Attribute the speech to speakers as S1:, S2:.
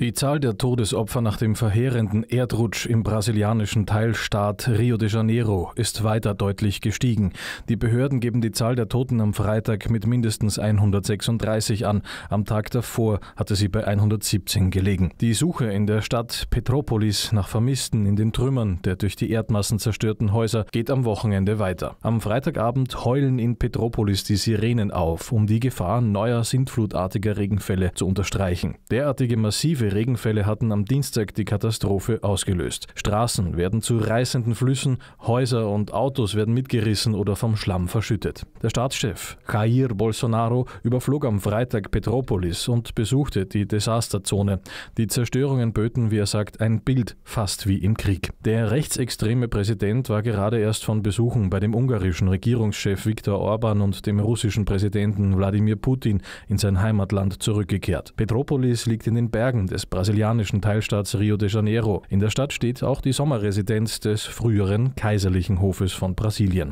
S1: Die Zahl der Todesopfer nach dem verheerenden Erdrutsch im brasilianischen Teilstaat Rio de Janeiro ist weiter deutlich gestiegen. Die Behörden geben die Zahl der Toten am Freitag mit mindestens 136 an. Am Tag davor hatte sie bei 117 gelegen. Die Suche in der Stadt Petropolis nach Vermissten in den Trümmern der durch die Erdmassen zerstörten Häuser geht am Wochenende weiter. Am Freitagabend heulen in Petropolis die Sirenen auf, um die Gefahr neuer sintflutartiger Regenfälle zu unterstreichen. Derartige massive Regenfälle hatten am Dienstag die Katastrophe ausgelöst. Straßen werden zu reißenden Flüssen, Häuser und Autos werden mitgerissen oder vom Schlamm verschüttet. Der Staatschef Jair Bolsonaro überflog am Freitag Petropolis und besuchte die Desasterzone. Die Zerstörungen böten, wie er sagt, ein Bild fast wie im Krieg. Der rechtsextreme Präsident war gerade erst von Besuchen bei dem ungarischen Regierungschef Viktor Orban und dem russischen Präsidenten Wladimir Putin in sein Heimatland zurückgekehrt. Petropolis liegt in den Bergen des brasilianischen Teilstaats Rio de Janeiro. In der Stadt steht auch die Sommerresidenz des früheren kaiserlichen Hofes von Brasilien.